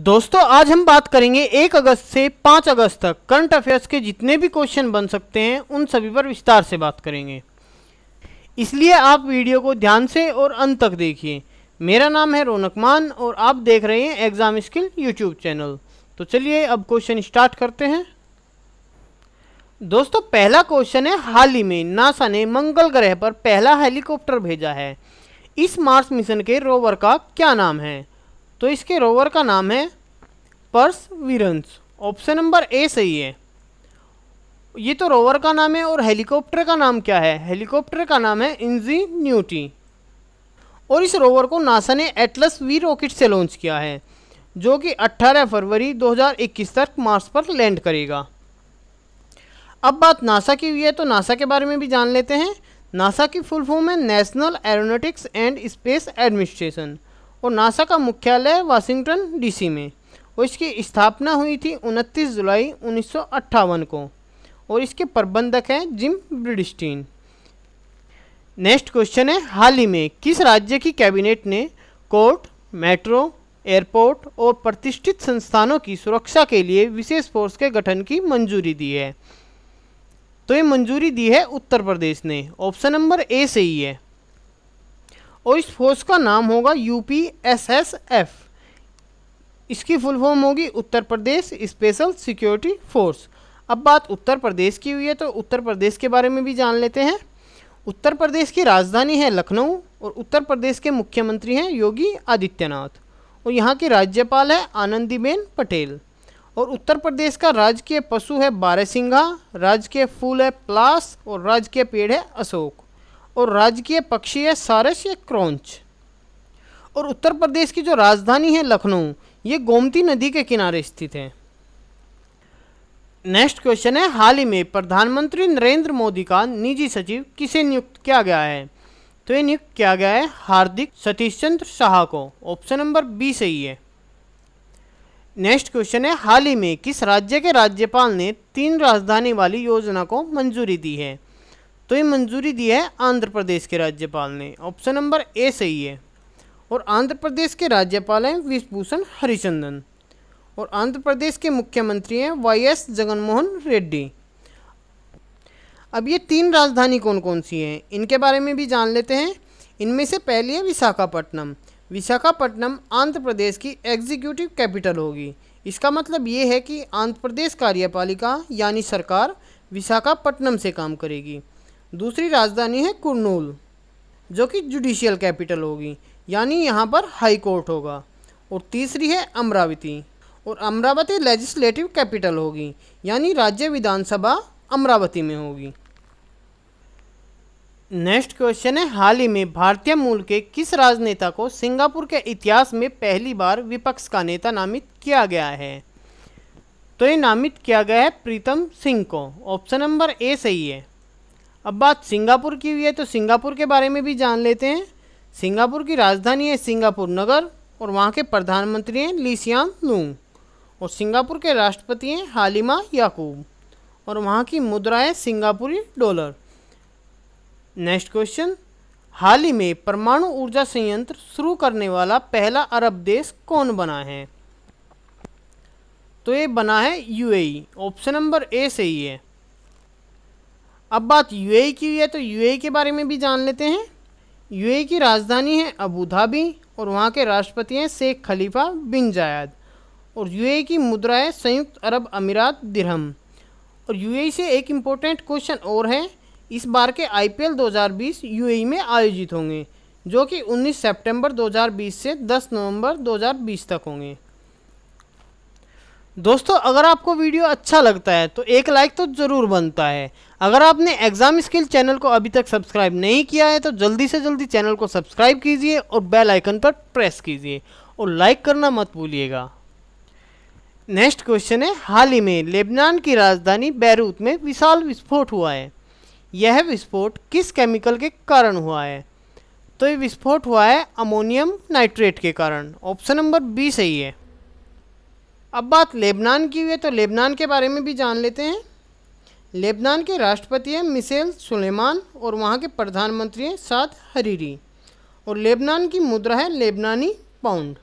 दोस्तों आज हम बात करेंगे एक अगस्त से पाँच अगस्त तक करंट अफेयर्स के जितने भी क्वेश्चन बन सकते हैं उन सभी पर विस्तार से बात करेंगे इसलिए आप वीडियो को ध्यान से और अंत तक देखिए मेरा नाम है रौनक मान और आप देख रहे हैं एग्ज़ाम स्किल यूट्यूब चैनल तो चलिए अब क्वेश्चन स्टार्ट करते हैं दोस्तों पहला क्वेश्चन है हाल ही में नासा ने मंगल ग्रह पर पहला हेलीकॉप्टर भेजा है इस मार्स मिशन के रोवर का क्या नाम है तो इसके रोवर का नाम है वीरंस ऑप्शन नंबर ए सही है ये तो रोवर का नाम है और हेलीकॉप्टर का नाम क्या है हेलीकॉप्टर का नाम है इंजीन्यूटी और इस रोवर को नासा ने एटलस वी रॉकेट से लॉन्च किया है जो कि 18 फरवरी 2021 तक मार्स पर लैंड करेगा अब बात नासा की हुई है तो नासा के बारे में भी जान लेते हैं नासा की फुल फॉर्म है national aeronautics and space administration और नासा का मुख्यालय वाशिंगटन डीसी में और इसकी स्थापना हुई थी 29 जुलाई उन्नीस को और इसके प्रबंधक हैं जिम ब्रिडस्टीन नेक्स्ट क्वेश्चन है हाल ही में किस राज्य की कैबिनेट ने कोर्ट मेट्रो एयरपोर्ट और प्रतिष्ठित संस्थानों की सुरक्षा के लिए विशेष फोर्स के गठन की मंजूरी दी है तो ये मंजूरी दी है उत्तर प्रदेश ने ऑप्शन नंबर ए सही है और इस फोर्स का नाम होगा पी एस एस एफ इसकी फुल फॉर्म होगी Uttar Pradesh special security force अब बात उत्तर प्रदेश की हुई है तो उत्तर प्रदेश के बारे में भी जान लेते हैं उत्तर प्रदेश की राजधानी है लखनऊ और उत्तर प्रदेश के मुख्यमंत्री हैं योगी आदित्यनाथ और यहाँ की राज्यपाल है आनंदीबेन पटेल और उत्तर प्रदेश का राजकीय पशु है बारहसिंघा राजकीय फूल है प्लास और राजकीय पेड़ है अशोक और राजकीय पक्षी है सारस या क्रौच और उत्तर प्रदेश की जो राजधानी है लखनऊ ये गोमती नदी के किनारे स्थित है नेक्स्ट क्वेश्चन है हाल ही में प्रधानमंत्री नरेंद्र मोदी का निजी सचिव किसे नियुक्त किया गया है तो ये नियुक्त किया गया है हार्दिक सतीश चंद्र शाह को ऑप्शन नंबर बी सही है नेक्स्ट क्वेश्चन है हाल ही में किस राज्य के राज्यपाल ने तीन राजधानी वाली योजना को मंजूरी दी है तो ये मंजूरी दी है आंध्र प्रदेश के राज्यपाल ने ऑप्शन नंबर ए सही है और आंध्र प्रदेश के राज्यपाल हैं विभूषण हरिचंदन और आंध्र प्रदेश के मुख्यमंत्री हैं वाई एस जगनमोहन रेड्डी अब ये तीन राजधानी कौन कौन सी हैं इनके बारे में भी जान लेते हैं इनमें से पहली है विशाखापट्टनम विशाखापट्टनम आंध्र प्रदेश की एग्जीक्यूटिव कैपिटल होगी इसका मतलब ये है कि आंध्र प्रदेश कार्यपालिका यानी सरकार विशाखापट्टनम से काम करेगी दूसरी राजधानी है कुरनूल जो कि जुडिशियल कैपिटल होगी यानी यहाँ पर हाई कोर्ट होगा और तीसरी है अमरावती और अमरावती लेजिस्लेटिव कैपिटल होगी यानी राज्य विधानसभा अमरावती में होगी नेक्स्ट क्वेश्चन है हाल ही में भारतीय मूल के किस राजनेता को सिंगापुर के इतिहास में पहली बार विपक्ष का नेता नामित किया गया है तो ये नामित किया गया है प्रीतम सिंह को ऑप्शन नंबर ए सही है अब बात सिंगापुर की हुई है तो सिंगापुर के बारे में भी जान लेते हैं सिंगापुर की राजधानी है सिंगापुर नगर और वहाँ के प्रधानमंत्री हैं लीसियान लूंग और सिंगापुर के राष्ट्रपति हैं हालिमा याकूब और वहाँ की मुद्रा है सिंगापुरी डॉलर नेक्स्ट क्वेश्चन हाल ही में परमाणु ऊर्जा संयंत्र शुरू करने वाला पहला अरब देश कौन बना है तो ये बना है यूएई ऑप्शन नंबर ए सही है अब बात यूएई की हुई है तो यूएई के बारे में भी जान लेते हैं यूएई की राजधानी है अबू धाबी और वहाँ के राष्ट्रपति हैं शेख खलीफा बिन जायद और यूएई की मुद्रा है संयुक्त अरब अमीरात दिरहम और यूएई से एक इम्पोर्टेंट क्वेश्चन और है इस बार के आईपीएल 2020 यूएई में आयोजित होंगे जो कि 19 सितंबर 2020 से 10 नवंबर 2020 तक होंगे दोस्तों अगर आपको वीडियो अच्छा लगता है तो एक लाइक तो ज़रूर बनता है अगर आपने एग्ज़ाम स्किल चैनल को अभी तक सब्सक्राइब नहीं किया है तो जल्दी से जल्दी चैनल को सब्सक्राइब कीजिए और बेल आइकन पर प्रेस कीजिए और लाइक करना मत भूलिएगा नेक्स्ट क्वेश्चन है हाल ही में लेबनान की राजधानी बैरूत में विशाल विस्फोट हुआ है यह विस्फोट किस केमिकल के कारण हुआ है तो ये विस्फोट हुआ है अमोनियम नाइट्रेट के कारण ऑप्शन नंबर बी सही है अब बात लेबनान की हुई है तो लेबनान के बारे में भी जान लेते हैं लेबनान के राष्ट्रपति हैं मिसेल सुलेमान और वहाँ के प्रधानमंत्री हैं साद हरीरी और लेबनान की मुद्रा है लेबनानी पाउंड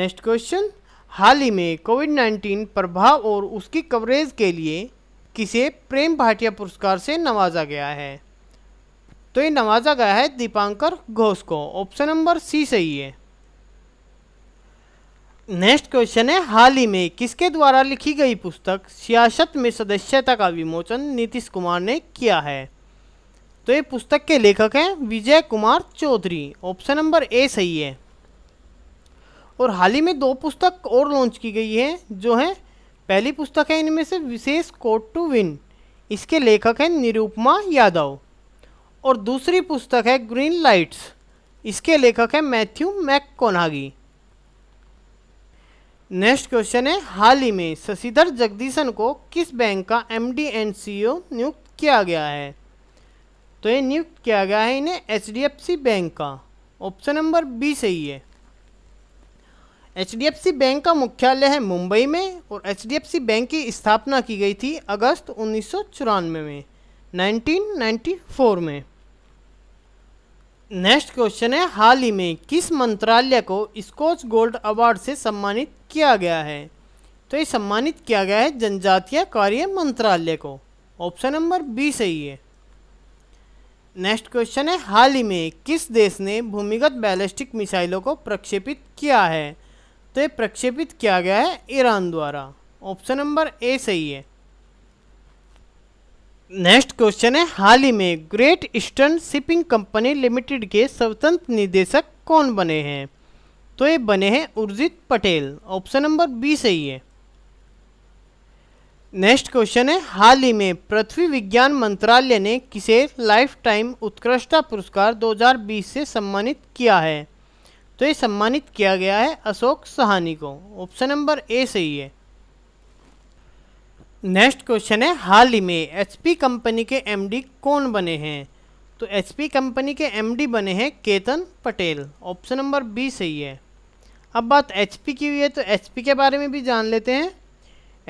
नेक्स्ट क्वेश्चन हाल ही में कोविड नाइन्टीन प्रभाव और उसकी कवरेज के लिए किसे प्रेम भाटिया पुरस्कार से नवाजा गया है तो ये नवाजा गया है दीपांकर घोष को ऑप्शन नंबर सी सही है नेक्स्ट क्वेश्चन है हाल ही में किसके द्वारा लिखी गई पुस्तक सियासत में सदस्यता का विमोचन नीतीश कुमार ने किया है तो ये पुस्तक के लेखक हैं Vijay Kumar Chaudhary option number A सही है और हाल ही में दो पुस्तक और लॉन्च की गई है जो है पहली पुस्तक है इनमें से विशेष कोट टू विन इसके लेखक हैं निरूपमा यादव और दूसरी पुस्तक है ग्रीन लाइट्स इसके लेखक हैं Matthew McConaughey next question है हाल ही में शशिधर जगदीशन को किस बैंक का एमडी एंड सीईओ नियुक्त किया गया है तो ये नियुक्त किया गया है इन्हें एचडीएफसी बैंक का ऑप्शन नंबर बी सही है एचडीएफसी बैंक का मुख्यालय है मुंबई में और एचडीएफसी बैंक की स्थापना की गई थी अगस्त उन्नीस में फोर में नेक्स्ट क्वेश्चन है हाल ही में किस मंत्रालय को स्कॉच गोल्ड अवार्ड से सम्मानित किया गया है तो ये सम्मानित किया गया है जनजातीय कार्य मंत्रालय को ऑप्शन नंबर बी सही है नेक्स्ट क्वेश्चन है हाल ही में किस देश ने भूमिगत बैलिस्टिक मिसाइलों को प्रक्षेपित किया है तो ये प्रक्षेपित किया गया है ईरान द्वारा ऑप्शन नंबर ए सही है नेक्स्ट क्वेश्चन है हाल ही में Great Eastern Shipping Company Limited के स्वतंत्र निदेशक कौन बने हैं तो ये बने हैं Urjit Patel option number B सही है नेक्स्ट क्वेश्चन है हाल ही में पृथ्वी विज्ञान मंत्रालय ने किसे लाइफ टाइम उत्कृष्टता पुरस्कार 2020 से सम्मानित किया है तो ये सम्मानित किया गया है अशोक सहानी को ऑप्शन नंबर ए सही है नेक्स्ट क्वेश्चन है हाल ही में एचपी कंपनी के एमडी कौन बने हैं तो एचपी कंपनी के एमडी बने हैं Ketan Patel option number B सही है अब बात एचपी की हुई है तो एचपी के बारे में भी जान लेते हैं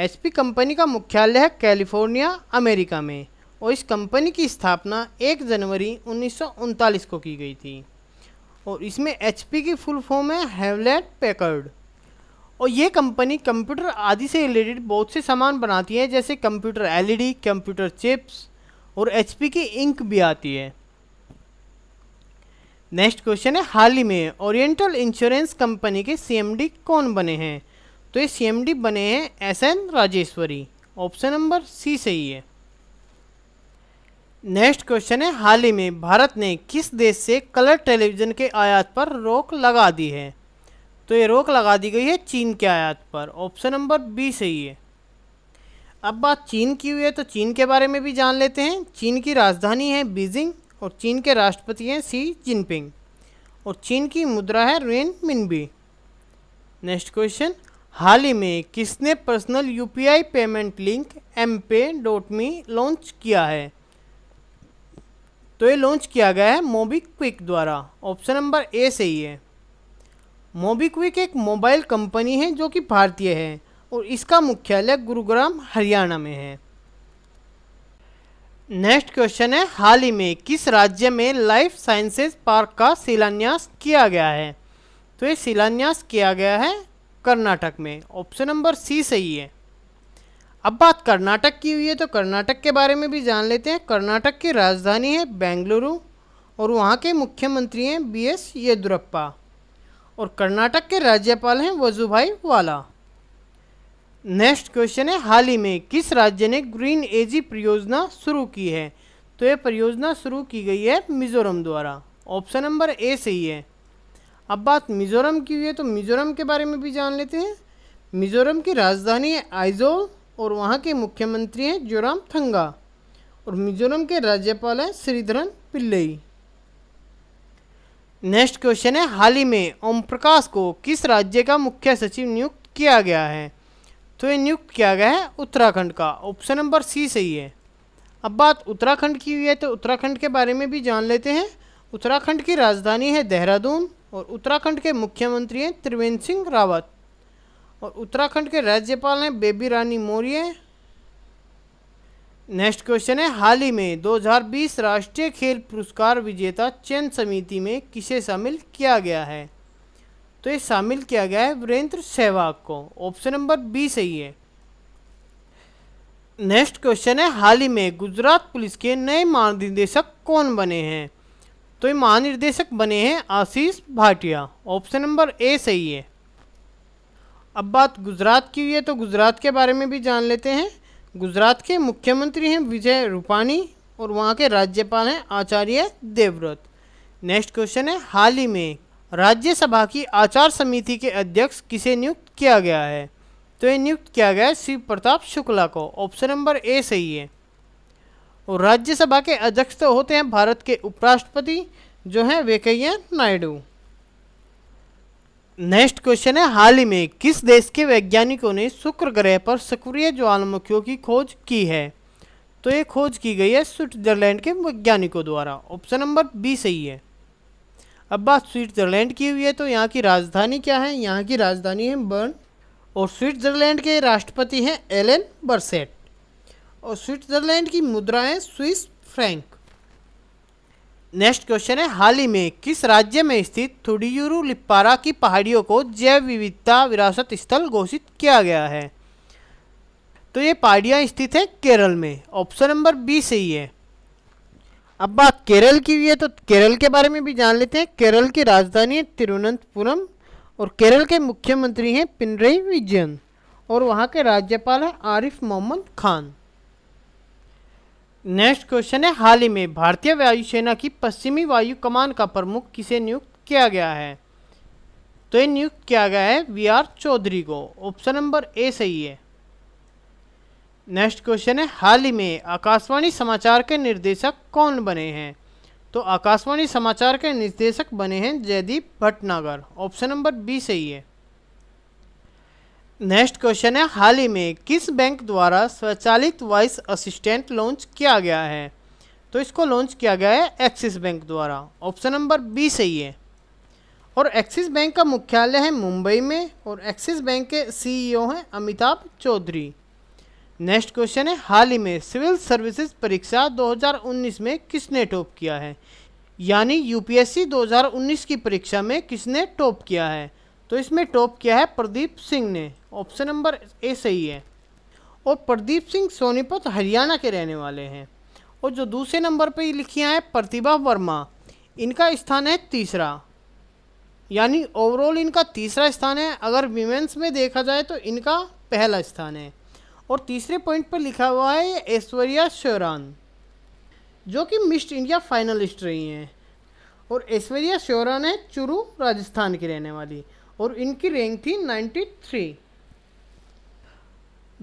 एचपी कंपनी का मुख्यालय है कैलिफोर्निया अमेरिका में और इस कंपनी की स्थापना 1 जनवरी उन्नीस को की गई थी और इसमें एच की फुल फॉर्म है हेवलेट पैकर्ड और ये कंपनी कंप्यूटर आदि से रिलेटेड बहुत से सामान बनाती है जैसे कंप्यूटर एलईडी, कंप्यूटर चिप्स और एचपी की इंक भी आती है नेक्स्ट क्वेश्चन है हाल ही में ओरिएंटल इंश्योरेंस कंपनी के सीएमडी कौन बने हैं तो ये सीएमडी बने हैं S N Rajeshwari option number C सही है नेक्स्ट क्वेश्चन है हाल ही में भारत ने किस देश से कलर टेलीविज़न के आयात पर रोक लगा दी है तो ये रोक लगा दी गई है चीन के आयात पर ऑप्शन नंबर बी सही है अब बात चीन की हुई है तो चीन के बारे में भी जान लेते हैं चीन की राजधानी है बीजिंग और चीन के राष्ट्रपति हैं सी जिनपिंग और चीन की मुद्रा है रेन मिनबी नेक्स्ट क्वेश्चन हाल ही में किसने personal UPI payment link M pay dot me launch किया है तो ये लॉन्च किया गया है मोबी क्विक द्वारा ऑप्शन नंबर ए सही है मोबीक्विक एक मोबाइल कंपनी है जो कि भारतीय है और इसका मुख्यालय गुरुग्राम हरियाणा में है नेक्स्ट क्वेश्चन है हाल ही में किस राज्य में लाइफ साइंसेस पार्क का शिलान्यास किया गया है तो ये शिलान्यास किया गया है कर्नाटक में ऑप्शन नंबर सी सही है अब बात कर्नाटक की हुई है तो कर्नाटक के बारे में भी जान लेते हैं कर्नाटक की राजधानी है बेंगलुरु और वहाँ के मुख्यमंत्री हैं बी एस येदुरप्पा और कर्नाटक के राज्यपाल हैं वजूभाई वाला नेक्स्ट क्वेश्चन है हाल ही में किस राज्य ने ग्रीन एजी परियोजना शुरू की है तो यह परियोजना शुरू की गई है मिजोरम द्वारा ऑप्शन नंबर ए सही है अब बात मिजोरम की हुई है तो मिजोरम के बारे में भी जान लेते हैं मिजोरम की राजधानी है आइजोल और वहाँ के मुख्यमंत्री हैं जोराम थंगा और मिजोरम के राज्यपाल हैं श्रीधरन पिल्लई नेक्स्ट क्वेश्चन है हाल ही में ओम प्रकाश को किस राज्य का मुख्य सचिव नियुक्त किया गया है तो ये नियुक्त किया गया है उत्तराखंड का ऑप्शन नंबर सी सही है अब बात उत्तराखंड की हुई है तो उत्तराखंड के बारे में भी जान लेते हैं उत्तराखंड की राजधानी है देहरादून और उत्तराखंड के मुख्यमंत्री हैं त्रिवेंद्र सिंह रावत और उत्तराखंड के राज्यपाल हैं बेबी रानी मौर्य नेक्स्ट क्वेश्चन है हाल ही में 2020 राष्ट्रीय खेल पुरस्कार विजेता चयन समिति में किसे शामिल किया गया है तो ये शामिल किया गया है वीरेंद्र सहवाग को ऑप्शन नंबर बी सही है नेक्स्ट क्वेश्चन है हाल ही में गुजरात पुलिस के नए महानिदेशक कौन बने हैं तो ये महानिर्देशक बने हैं Ashish Bhatia option number A सही है अब बात गुजरात की हुई है तो गुजरात के बारे में भी जान लेते हैं गुजरात के मुख्यमंत्री हैं विजय रूपानी और वहाँ के राज्यपाल हैं आचार्य देवव्रत नेक्स्ट क्वेश्चन है हाल ही में राज्यसभा की आचार समिति के अध्यक्ष किसे नियुक्त किया गया है तो ये नियुक्त किया गया है शिव प्रताप शुक्ला को ऑप्शन नंबर ए सही है और राज्यसभा के अध्यक्ष तो होते हैं भारत के उपराष्ट्रपति जो हैं वेंकैया नायडू नेक्स्ट क्वेश्चन है हाल ही में किस देश के वैज्ञानिकों ने शुक्र ग्रह पर सक्रिय ज्वालामुखियों की खोज की है तो ये खोज की गई है स्विट्जरलैंड के वैज्ञानिकों द्वारा ऑप्शन नंबर बी सही है अब बात स्विट्जरलैंड की हुई है तो यहाँ की राजधानी क्या है यहाँ की राजधानी है बर्न और स्विट्जरलैंड के राष्ट्रपति हैं एलेन बर्सेट और स्विट्जरलैंड की मुद्रा है स्विस फ्रैंक नेक्स्ट क्वेश्चन है हाल ही में किस राज्य में स्थित थुडियुरु लिप्पारा की पहाड़ियों को जैव विविधता विरासत स्थल घोषित किया गया है तो ये पहाड़ियाँ स्थित है केरल में ऑप्शन नंबर बी सही है अब बात केरल की हुई है तो केरल के बारे में भी जान लेते हैं केरल की राजधानी है तिरुवनंतपुरम और केरल के मुख्यमंत्री हैं पिनरई विजयन और वहाँ के राज्यपाल हैं आरिफ मोहम्मद खान नेक्स्ट क्वेश्चन है हाल ही में भारतीय वायुसेना की पश्चिमी वायु कमान का प्रमुख किसे नियुक्त किया गया है तो ये नियुक्त किया गया है वी आर चौधरी को ऑप्शन नंबर ए सही है नेक्स्ट क्वेश्चन है हाल ही में आकाशवाणी समाचार के निर्देशक कौन बने हैं तो आकाशवाणी समाचार के निर्देशक बने हैं Jaideep Bhatnagar option number B सही है नेक्स्ट क्वेश्चन है हाल ही में किस बैंक द्वारा स्वचालित वॉइस असिस्टेंट लॉन्च किया गया है तो इसको लॉन्च किया गया है एक्सिस बैंक द्वारा ऑप्शन नंबर बी सही है और एक्सिस बैंक का मुख्यालय है मुंबई में और एक्सिस बैंक के सीईओ e हैं अमिताभ चौधरी नेक्स्ट क्वेश्चन है हाल ही में सिविल सर्विसेज परीक्षा 2019 में किसने टॉप किया है यानी यूपीएससी 2019 की परीक्षा में किसने टॉप किया है तो इसमें टॉप किया है प्रदीप सिंह ने ऑप्शन नंबर ए सही है और प्रदीप सिंह सोनीपत हरियाणा के रहने वाले हैं और जो दूसरे नंबर पर लिखियाँ हैं प्रतिभा वर्मा इनका स्थान है तीसरा यानी ओवरऑल इनका तीसरा स्थान है अगर विमेंस में देखा जाए तो इनका पहला स्थान है और तीसरे पॉइंट पर लिखा हुआ है ऐश्वर्या श्योरान जो कि मिस्ड इंडिया फाइनलिस्ट रही हैं और ऐश्वर्या श्योरान है चुरू राजस्थान की रहने वाली और इनकी रैंक थी 93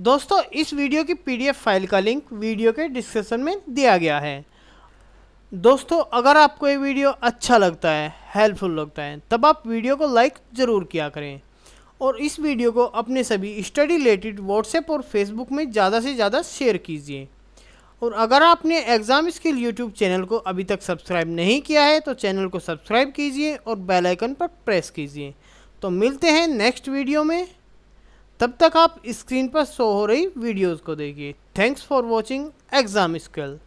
दोस्तों इस वीडियो की पीडीएफ फाइल का लिंक वीडियो के डिस्क्रिप्शन में दिया गया है दोस्तों अगर आपको ये वीडियो अच्छा लगता है हेल्पफुल लगता है तब आप वीडियो को लाइक ज़रूर किया करें और इस वीडियो को अपने सभी स्टडी रिलेटेड व्हाट्सएप और फेसबुक में ज़्यादा से ज़्यादा शेयर कीजिए और अगर आपने एग्ज़ाम स्किल यूट्यूब चैनल को अभी तक सब्सक्राइब नहीं किया है तो चैनल को सब्सक्राइब कीजिए और बेल आइकन पर प्रेस कीजिए तो मिलते हैं नेक्स्ट वीडियो में तब तक आप स्क्रीन पर शो हो रही वीडियोस को देखिए thanks for watching exam skill